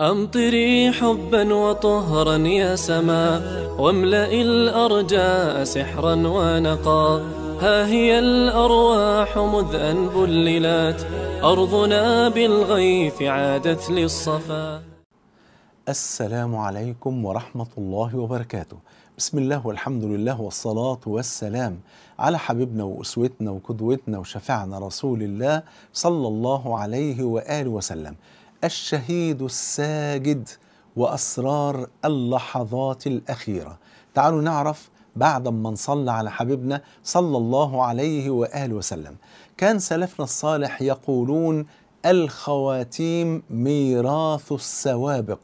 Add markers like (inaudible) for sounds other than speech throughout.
أمطري حبا وطهرا يا سما واملئي الأرجاء سحرا ونقا ها هي الأرواح مذ أن بللات أرضنا بالغيث عادت للصفا السلام عليكم ورحمة الله وبركاته بسم الله والحمد لله والصلاة والسلام على حبيبنا وأسوتنا وقدوتنا وشفعنا رسول الله صلى الله عليه وآله وسلم الشهيد الساجد واسرار اللحظات الاخيره تعالوا نعرف بعد ما نصلى على حبيبنا صلى الله عليه واله وسلم كان سلفنا الصالح يقولون الخواتيم ميراث السوابق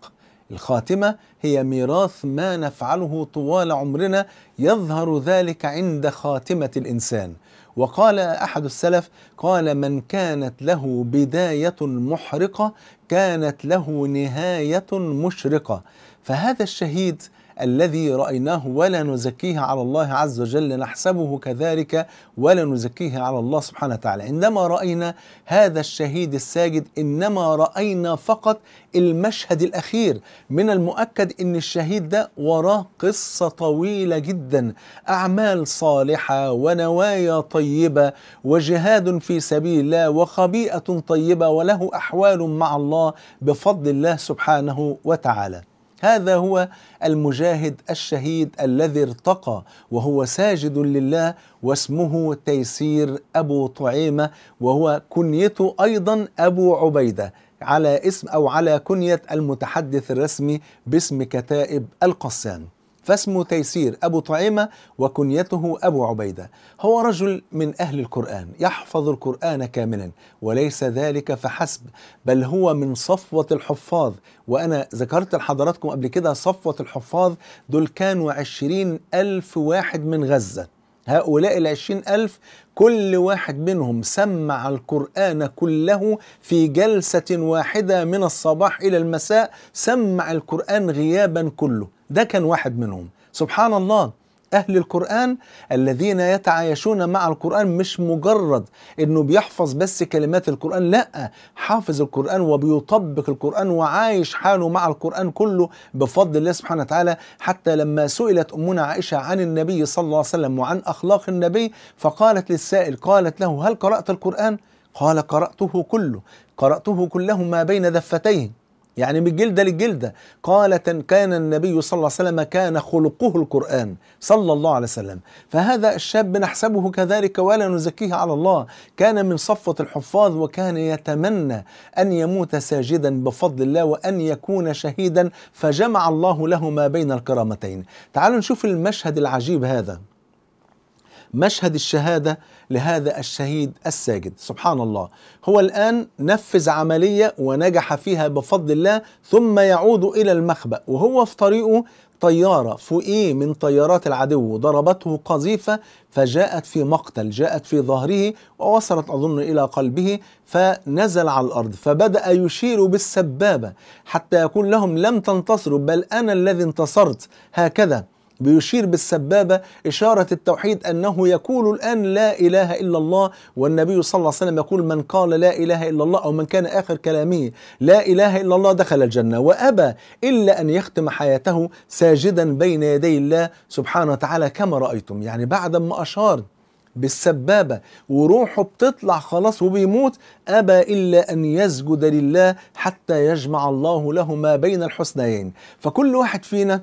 الخاتمه هي ميراث ما نفعله طوال عمرنا يظهر ذلك عند خاتمه الانسان وقال احد السلف قال من كانت له بدايه محرقه كانت له نهايه مشرقه فهذا الشهيد الذي رأيناه ولا نزكيه على الله عز وجل نحسبه كذلك ولا نزكيه على الله سبحانه وتعالى عندما رأينا هذا الشهيد الساجد إنما رأينا فقط المشهد الأخير من المؤكد أن الشهيد ده وراه قصة طويلة جدا أعمال صالحة ونوايا طيبة وجهاد في سبيل الله وخبيئة طيبة وله أحوال مع الله بفضل الله سبحانه وتعالى هذا هو المجاهد الشهيد الذي ارتقى وهو ساجد لله واسمه تيسير ابو طعيمه وهو كنيته ايضا ابو عبيده على اسم او على كنيه المتحدث الرسمي باسم كتائب القسام فاسمه تيسير أبو طعيمة وكنيته أبو عبيدة هو رجل من أهل القرآن يحفظ القرآن كاملا وليس ذلك فحسب بل هو من صفوة الحفاظ وأنا ذكرت لحضراتكم قبل كده صفوة الحفاظ دول كانوا عشرين ألف واحد من غزة هؤلاء العشرين ألف كل واحد منهم سمع القرآن كله في جلسة واحدة من الصباح إلى المساء سمع القرآن غيابا كله ده كان واحد منهم سبحان الله أهل القرآن الذين يتعايشون مع القرآن مش مجرد إنه بيحفظ بس كلمات القرآن لأ حافظ القرآن وبيطبق القرآن وعايش حاله مع القرآن كله بفضل الله سبحانه وتعالى حتى لما سئلت أمنا عائشة عن النبي صلى الله عليه وسلم وعن أخلاق النبي فقالت للسائل قالت له هل قرأت القرآن؟ قال قرأته كله قرأته كله ما بين دفتين يعني من جلدة للجلدة قال كان النبي صلى الله عليه وسلم كان خلقه القرآن صلى الله عليه وسلم فهذا الشاب نحسبه كذلك ولا نزكيه على الله كان من صفة الحفاظ وكان يتمنى أن يموت ساجدا بفضل الله وأن يكون شهيدا فجمع الله له ما بين الكرامتين تعالوا نشوف المشهد العجيب هذا مشهد الشهادة لهذا الشهيد الساجد سبحان الله هو الآن نفذ عملية ونجح فيها بفضل الله ثم يعود إلى المخبأ وهو في طريقه طيارة فوقيه من طيارات العدو ضربته قذيفة فجاءت في مقتل جاءت في ظهره ووصلت أظن إلى قلبه فنزل على الأرض فبدأ يشير بالسبابة حتى يقول لهم لم تنتصروا بل أنا الذي انتصرت هكذا بيشير بالسبابة إشارة التوحيد أنه يقول الآن لا إله إلا الله والنبي صلى الله عليه وسلم يقول من قال لا إله إلا الله أو من كان آخر كلامه لا إله إلا الله دخل الجنة وأبى إلا أن يختم حياته ساجدا بين يدي الله سبحانه وتعالى كما رأيتم يعني بعد ما أشار بالسبابة وروحه بتطلع خلاص وبيموت أبى إلا أن يسجد لله حتى يجمع الله له ما بين الحسنيين فكل واحد فينا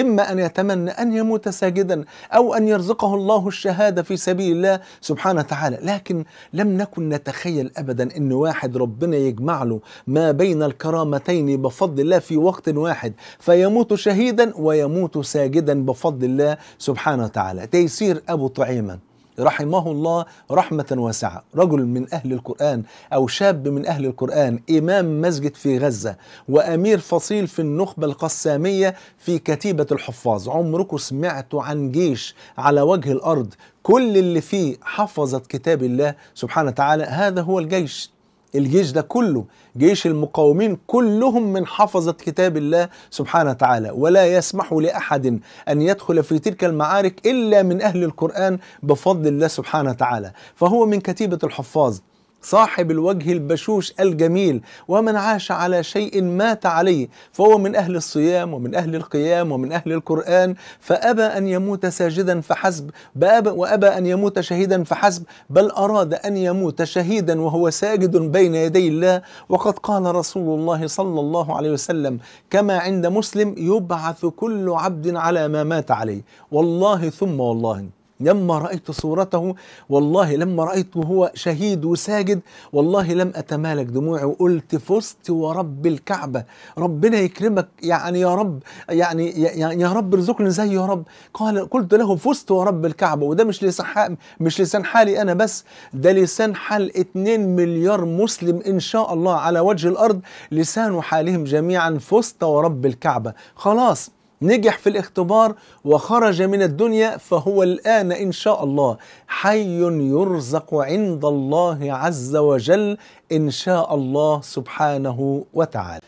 إما أن يتمنى أن يموت ساجدا أو أن يرزقه الله الشهادة في سبيل الله سبحانه وتعالى لكن لم نكن نتخيل أبدا أن واحد ربنا يجمع له ما بين الكرامتين بفضل الله في وقت واحد فيموت شهيدا ويموت ساجدا بفضل الله سبحانه وتعالى تيسير أبو طعيمة رحمه الله رحمة واسعة رجل من أهل القرآن أو شاب من أهل القرآن إمام مسجد في غزة وأمير فصيل في النخبة القسامية في كتيبة الحفاظ عمركم سمعتوا عن جيش على وجه الأرض كل اللي فيه حفظت كتاب الله سبحانه وتعالى هذا هو الجيش الجيش ده كله جيش المقاومين كلهم من حفظة كتاب الله سبحانه وتعالى ولا يسمح لأحد أن يدخل في تلك المعارك إلا من أهل القرآن بفضل الله سبحانه وتعالى فهو من كتيبة الحفاظ صاحب الوجه البشوش الجميل ومن عاش على شيء مات عليه فهو من أهل الصيام ومن أهل القيام ومن أهل القرآن فأبى أن يموت ساجدا فحسب وأبى أن يموت شهيدا فحسب بل أراد أن يموت شهيدا وهو ساجد بين يدي الله وقد قال رسول الله صلى الله عليه وسلم كما عند مسلم يبعث كل عبد على ما مات عليه والله ثم والله لما رأيت صورته والله لما رأيته هو شهيد وساجد والله لم أتمالك دموعي وقلت فزت ورب الكعبة ربنا يكرمك يعني يا رب يعني يا رب ارزقني زي يا رب قال قلت له فزت ورب الكعبة وده مش لسان مش لسان حالي أنا بس ده لسان حال 2 مليار مسلم إن شاء الله على وجه الأرض لسان حالهم جميعا فزت ورب الكعبة خلاص نجح في الاختبار وخرج من الدنيا فهو الآن إن شاء الله حي يرزق عند الله عز وجل إن شاء الله سبحانه وتعالى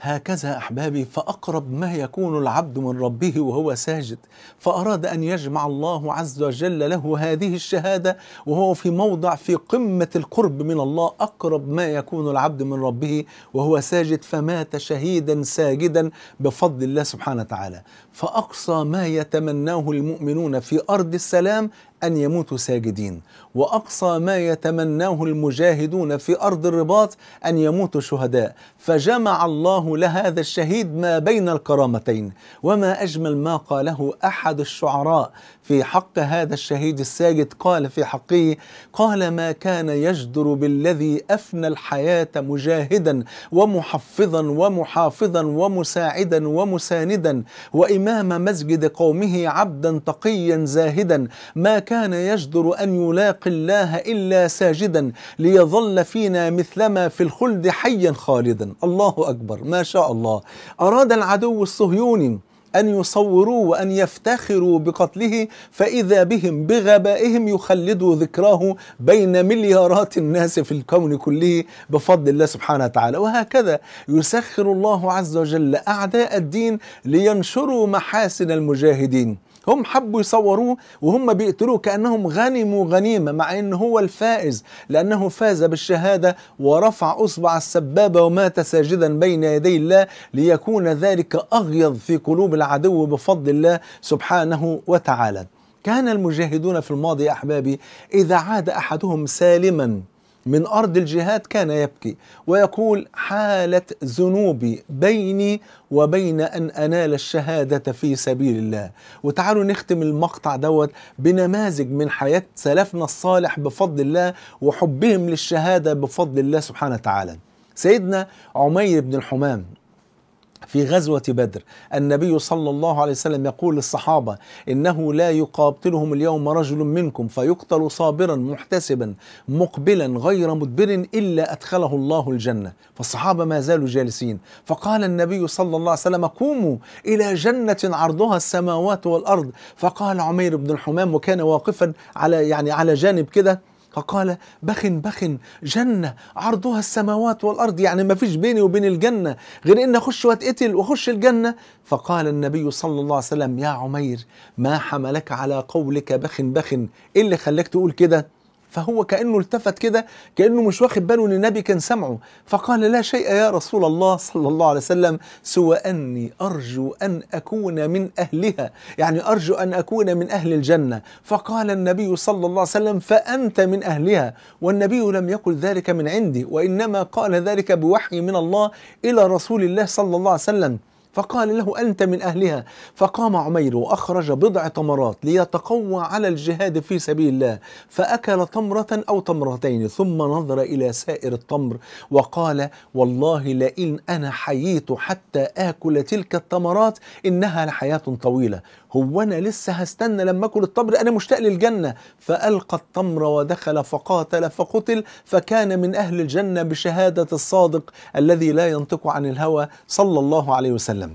هكذا احبابي فاقرب ما يكون العبد من ربه وهو ساجد فاراد ان يجمع الله عز وجل له هذه الشهاده وهو في موضع في قمه القرب من الله اقرب ما يكون العبد من ربه وهو ساجد فمات شهيدا ساجدا بفضل الله سبحانه وتعالى فاقصى ما يتمناه المؤمنون في ارض السلام أن يموتوا ساجدين وأقصى ما يتمناه المجاهدون في أرض الرباط أن يموتوا شهداء فجمع الله لهذا الشهيد ما بين الكرامتين وما أجمل ما قاله أحد الشعراء في حق هذا الشهيد الساجد قال في حقه قال ما كان يجدر بالذي أفنى الحياة مجاهدا ومحفظا ومحافظا ومساعدا ومساندا وإمام مسجد قومه عبدا تقيا زاهدا ما كان يجدر أن يلاقي الله إلا ساجدا ليظل فينا مثلما في الخلد حيا خالدا الله أكبر ما شاء الله أراد العدو الصهيوني أن يصوروا وأن يفتخروا بقتله فإذا بهم بغبائهم يخلدوا ذكراه بين مليارات الناس في الكون كله بفضل الله سبحانه وتعالى وهكذا يسخر الله عز وجل أعداء الدين لينشروا محاسن المجاهدين هم حبوا يصوروه وهم بيقتلوه كأنهم غنموا غنيمة مع أنه هو الفائز لأنه فاز بالشهادة ورفع أصبع السبابة ومات ساجدا بين يدي الله ليكون ذلك أغيض في قلوب العدو بفضل الله سبحانه وتعالى كان المجاهدون في الماضي أحبابي إذا عاد أحدهم سالما من أرض الجهاد كان يبكي ويقول حالة ذنوبي بيني وبين أن أنال الشهادة في سبيل الله وتعالوا نختم المقطع دوت بنماذج من حياة سلفنا الصالح بفضل الله وحبهم للشهادة بفضل الله سبحانه وتعالى سيدنا عمير بن الحمام في غزوة بدر النبي صلى الله عليه وسلم يقول للصحابة إنه لا يقاتلهم اليوم رجل منكم فيقتل صابرا محتسبا مقبلا غير مدبر إلا أدخله الله الجنة فالصحابة ما زالوا جالسين فقال النبي صلى الله عليه وسلم قوموا إلى جنة عرضها السماوات والأرض فقال عمير بن الحمام وكان واقفا على يعني على جانب كده فقال بخن بخن جنة عرضها السماوات والأرض يعني ما فيش بيني وبين الجنة غير إن أخش وأتقتل وأخش الجنة فقال النبي صلى الله عليه وسلم يا عمير ما حملك على قولك بخن بخن إيه اللي خلاك تقول كده فهو كأنه التفت كده كأنه مش واخد باله أن النبي كان سمعه فقال لا شيء يا رسول الله (laughs) صلى الله عليه وسلم سوى أني أرجو أن أكون من أهلها يعني أرجو أن أكون من أهل الجنة فقال النبي صلى الله عليه وسلم فأنت من أهلها والنبي لم يقل ذلك من عندي وإنما قال ذلك بوحي من الله إلى رسول الله صلى الله عليه وسلم فقال له أنت من أهلها فقام عمير وأخرج بضع تمرات ليتقوى على الجهاد في سبيل الله فأكل تمرة أو تمرتين ثم نظر إلى سائر التمر وقال والله لئن أنا حييت حتى آكل تلك التمرات إنها لحياة طويلة هو أنا لسه هستنى لما أكل التمر أنا مشتاق للجنة فألقى التمر ودخل فقاتل فقتل فكان من أهل الجنة بشهادة الصادق الذي لا ينطق عن الهوى صلى الله عليه وسلم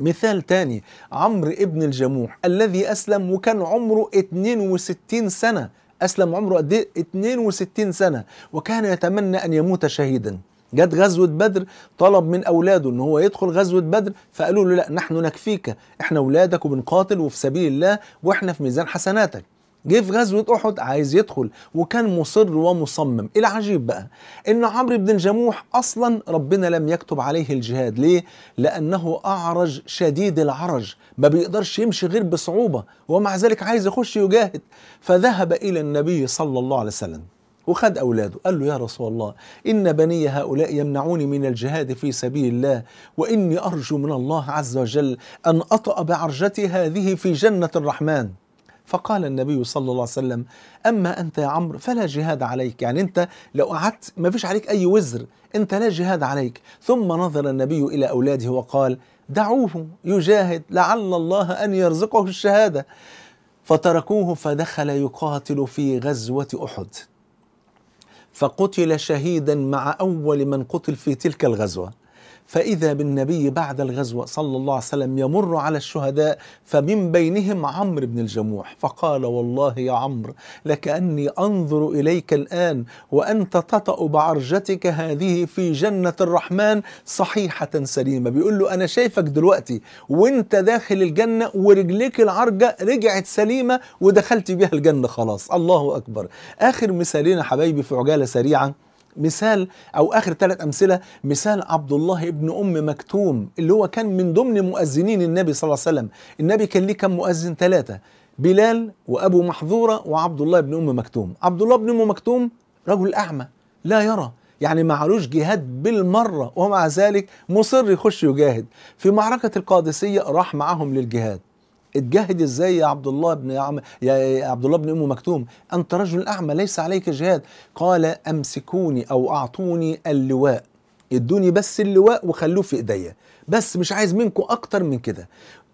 مثال تاني عمرو ابن الجموح الذي أسلم وكان عمره 62 سنة أسلم عمره قد إيه؟ 62 سنة وكان يتمنى أن يموت شهيدا جت غزوة بدر طلب من أولاده إن هو يدخل غزوة بدر فقالوا له لا نحن نكفيك إحنا أولادك وبنقاتل وفي سبيل الله وإحنا في ميزان حسناتك جه في غزوه احد عايز يدخل وكان مصر ومصمم العجيب بقى ان عمرو بن جموح اصلا ربنا لم يكتب عليه الجهاد ليه لانه اعرج شديد العرج ما بيقدرش يمشي غير بصعوبه ومع ذلك عايز يخش يجاهد فذهب الى النبي صلى الله عليه وسلم وخد أولاده قال له يا رسول الله إن بني هؤلاء يمنعوني من الجهاد في سبيل الله وإني أرجو من الله عز وجل أن أطأ بعرجتي هذه في جنة الرحمن فقال النبي صلى الله عليه وسلم أما أنت يا عمرو فلا جهاد عليك يعني أنت لو قعدت ما فيش عليك أي وزر أنت لا جهاد عليك ثم نظر النبي إلى أولاده وقال دعوه يجاهد لعل الله أن يرزقه الشهادة فتركوه فدخل يقاتل في غزوة أحد فقتل شهيدا مع أول من قتل في تلك الغزوة فإذا بالنبي بعد الغزوة صلى الله عليه وسلم يمر على الشهداء فمن بينهم عمرو بن الجموح فقال والله يا عمرو لكأني أنظر إليك الآن وأنت تطأ بعرجتك هذه في جنة الرحمن صحيحة سليمة بيقول له أنا شايفك دلوقتي وانت داخل الجنة ورجليك العرجة رجعت سليمة ودخلت بها الجنة خلاص الله أكبر آخر مثالين حبايبي في عجالة سريعة مثال او اخر ثلاث امثله مثال عبد الله ابن ام مكتوم اللي هو كان من ضمن مؤذنين النبي صلى الله عليه وسلم النبي كان ليه كم مؤذن ثلاثه بلال وابو محظوره وعبد الله بن ام مكتوم عبد الله بن ام مكتوم رجل اعمى لا يرى يعني معلوش جهاد بالمره ومع ذلك مصر يخش يجاهد في معركه القادسيه راح معاهم للجهاد اتجاهد ازاي يا عبد الله بن عم يا عبد الله بن ام مكتوم انت رجل اعمى ليس عليك جهاد قال امسكوني او اعطوني اللواء ادوني بس اللواء وخلوه في ايديا بس مش عايز منكم اكتر من كده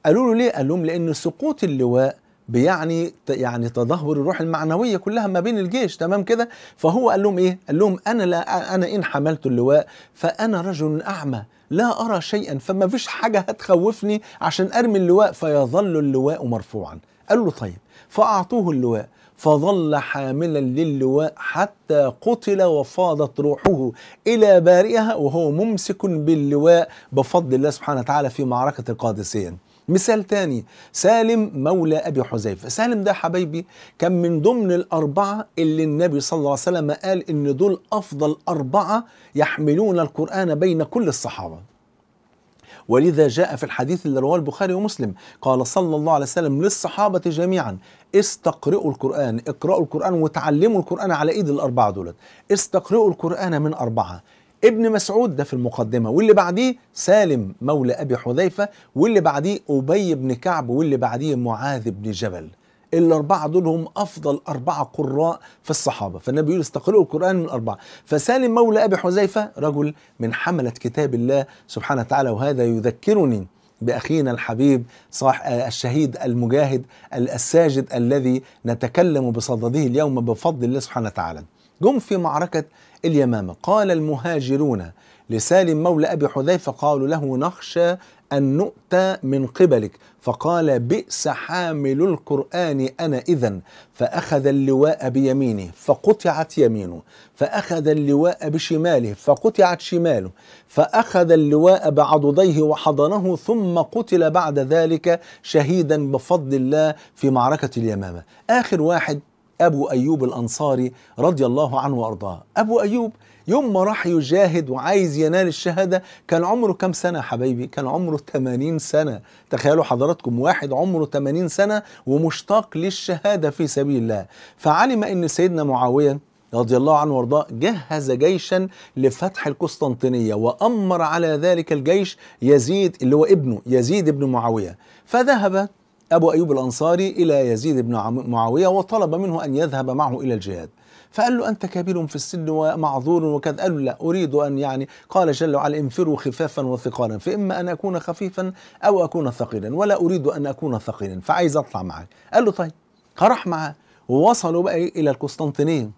قالوا له ليه قال لهم لان سقوط اللواء بيعني يعني تدهور الروح المعنويه كلها ما بين الجيش تمام كده فهو قال لهم ايه قال لهم انا لا انا ان حملت اللواء فانا رجل اعمى لا ارى شيئا فما فيش حاجه هتخوفني عشان ارمي اللواء فيظل اللواء مرفوعا قال له طيب فاعطوه اللواء فظل حاملا للواء حتى قتل وفاضت روحه الى بارئها وهو ممسك باللواء بفضل الله سبحانه وتعالى في معركه القادسيه مثال تاني سالم مولى أبي حذيفة سالم ده حبايبي كان من ضمن الأربعة اللي النبي صلى الله عليه وسلم قال إن دول أفضل أربعة يحملون القرآن بين كل الصحابة ولذا جاء في الحديث اللي رواه البخاري ومسلم قال صلى الله عليه وسلم للصحابة جميعا استقرئوا القرآن اقرأوا القرآن وتعلموا القرآن على إيد الأربعة دولت استقرئوا القرآن من أربعة ابن مسعود ده في المقدمه واللي بعديه سالم مولى ابي حذيفه واللي بعديه ابي بن كعب واللي بعديه معاذ بن جبل الأربعة دول هم أفضل أربعة قراء في الصحابة فالنبي يقول استقرئوا القرآن من الأربعة فسالم مولى أبي حذيفة رجل من حملة كتاب الله سبحانه وتعالى وهذا يذكرني باخينا الحبيب صاح آه، الشهيد المجاهد الساجد الذي نتكلم بصدده اليوم بفضل الله سبحانه وتعالى جم في معركه اليمامة قال المهاجرون لسالم مولى أبي حذيفة قالوا له نخشى أن نؤتى من قبلك فقال بئس حامل القرآن أنا إذا فأخذ اللواء بيمينه فقطعت يمينه فأخذ اللواء بشماله فقطعت شماله فأخذ اللواء بعضديه وحضنه ثم قتل بعد ذلك شهيدا بفضل الله في معركة اليمامة آخر واحد أبو أيوب الأنصاري رضي الله عنه وأرضاه أبو أيوب يوم ما راح يجاهد وعايز ينال الشهادة كان عمره كم سنة حبايبي كان عمره 80 سنة تخيلوا حضراتكم واحد عمره 80 سنة ومشتاق للشهادة في سبيل الله فعلم أن سيدنا معاوية رضي الله عنه وارضاه جهز جيشا لفتح القسطنطينية وأمر على ذلك الجيش يزيد اللي هو ابنه يزيد ابن معاوية فذهب أبو أيوب الأنصاري إلى يزيد بن معاوية وطلب منه أن يذهب معه إلى الجهاد فقال له أنت كبير في السن ومعذور وكذا قال له لا أريد أن يعني قال جل وعلا انفروا خفافا وثقالا فإما أن أكون خفيفا أو أكون ثقيلا ولا أريد أن أكون ثقيلا فعايز أطلع معك قال له طيب فراح معاه ووصلوا بقى إلى القسطنطينية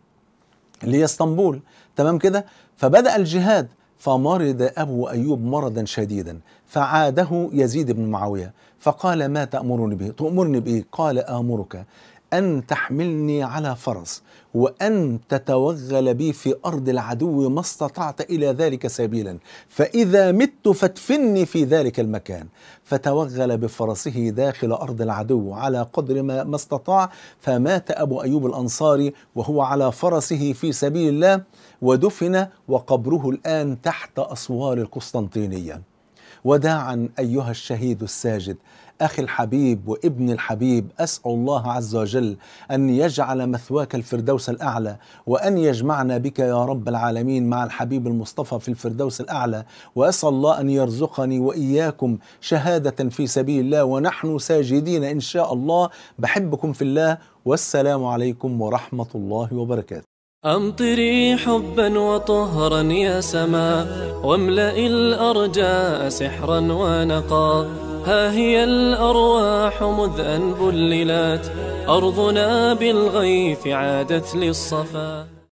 اللي هي اسطنبول تمام كده فبدأ الجهاد فمرض أبو أيوب مرضا شديدا فعاده يزيد بن معاوية فقال ما تأمرني به تأمرني بإيه قال آمرك أن تحملني على فرس وأن تتوغل بي في أرض العدو ما استطعت إلى ذلك سبيلا فإذا مت فادفني في ذلك المكان فتوغل بفرسه داخل أرض العدو على قدر ما, ما استطاع فمات أبو أيوب الأنصاري وهو على فرسه في سبيل الله ودفن وقبره الآن تحت أسوار القسطنطينية وداعا أيها الشهيد الساجد أخي الحبيب وابن الحبيب أسأل الله عز وجل أن يجعل مثواك الفردوس الأعلى وأن يجمعنا بك يا رب العالمين مع الحبيب المصطفى في الفردوس الأعلى وأسأل الله أن يرزقني وإياكم شهادة في سبيل الله ونحن ساجدين إن شاء الله بحبكم في الله والسلام عليكم ورحمة الله وبركاته أمطري حبا وطهرا يا سماء واملئي الأرجاء سحرا ونقا ها هي الأرواح مذ أنبللات أرضنا بالغيث عادت للصفا